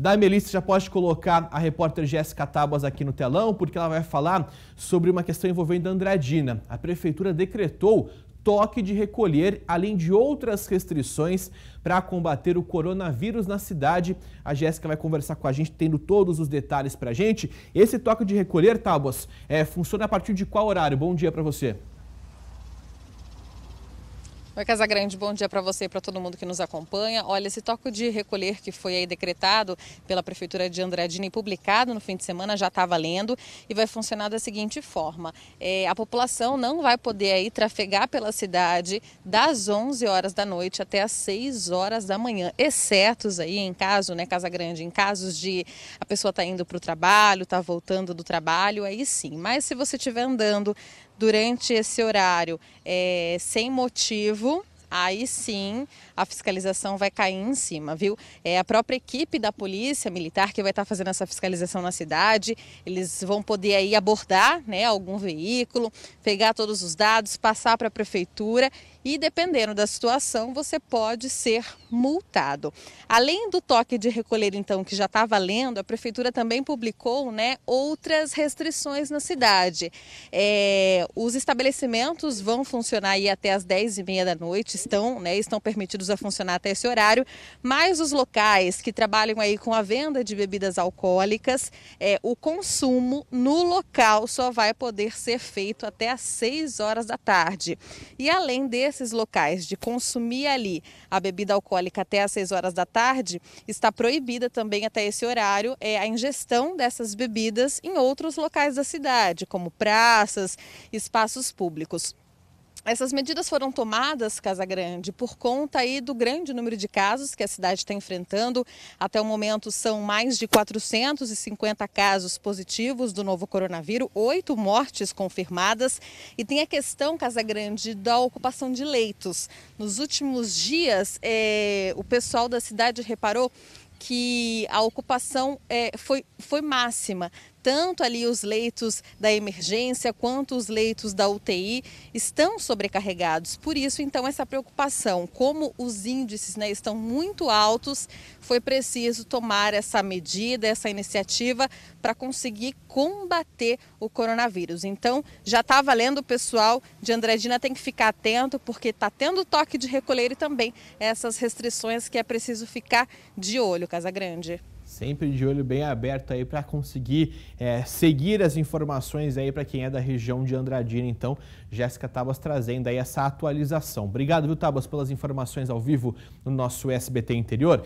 Da Melissa, já pode colocar a repórter Jéssica Tábuas aqui no telão, porque ela vai falar sobre uma questão envolvendo a Andradina. A prefeitura decretou toque de recolher, além de outras restrições para combater o coronavírus na cidade. A Jéssica vai conversar com a gente, tendo todos os detalhes para a gente. Esse toque de recolher, Tábuas, é, funciona a partir de qual horário? Bom dia para você. Oi, Grande, bom dia para você e para todo mundo que nos acompanha. Olha, esse toque de recolher que foi aí decretado pela Prefeitura de Andradina e publicado no fim de semana já está valendo e vai funcionar da seguinte forma. É, a população não vai poder aí trafegar pela cidade das 11 horas da noite até as 6 horas da manhã, excetos aí em caso, né, Grande, em casos de a pessoa está indo para o trabalho, está voltando do trabalho, aí sim. Mas se você estiver andando durante esse horário é, sem motivo, aí sim a fiscalização vai cair em cima, viu? É a própria equipe da polícia militar que vai estar fazendo essa fiscalização na cidade. Eles vão poder aí abordar, né, algum veículo, pegar todos os dados, passar para a prefeitura e dependendo da situação, você pode ser multado. Além do toque de recolher, então, que já está valendo, a prefeitura também publicou né, outras restrições na cidade. É, os estabelecimentos vão funcionar aí até as 10h30 da noite, estão, né, estão permitidos a funcionar até esse horário, mas os locais que trabalham aí com a venda de bebidas alcoólicas, é, o consumo no local só vai poder ser feito até às 6 horas da tarde. E além desse esses locais, de consumir ali a bebida alcoólica até às 6 horas da tarde, está proibida também até esse horário é, a ingestão dessas bebidas em outros locais da cidade, como praças, espaços públicos. Essas medidas foram tomadas, Casa Grande, por conta aí do grande número de casos que a cidade está enfrentando. Até o momento são mais de 450 casos positivos do novo coronavírus, oito mortes confirmadas. E tem a questão, Casa Grande, da ocupação de leitos. Nos últimos dias, é, o pessoal da cidade reparou que a ocupação é, foi, foi máxima tanto ali os leitos da emergência quanto os leitos da UTI estão sobrecarregados. Por isso, então, essa preocupação, como os índices né, estão muito altos, foi preciso tomar essa medida, essa iniciativa para conseguir combater o coronavírus. Então, já está valendo, o pessoal de Andradina tem que ficar atento porque está tendo toque de recolher e também essas restrições que é preciso ficar de olho, Casa Grande. Sempre de olho bem aberto aí para conseguir é, seguir as informações aí para quem é da região de Andradina. Então, Jéssica Tabas trazendo aí essa atualização. Obrigado, viu, Tabas, pelas informações ao vivo no nosso SBT Interior.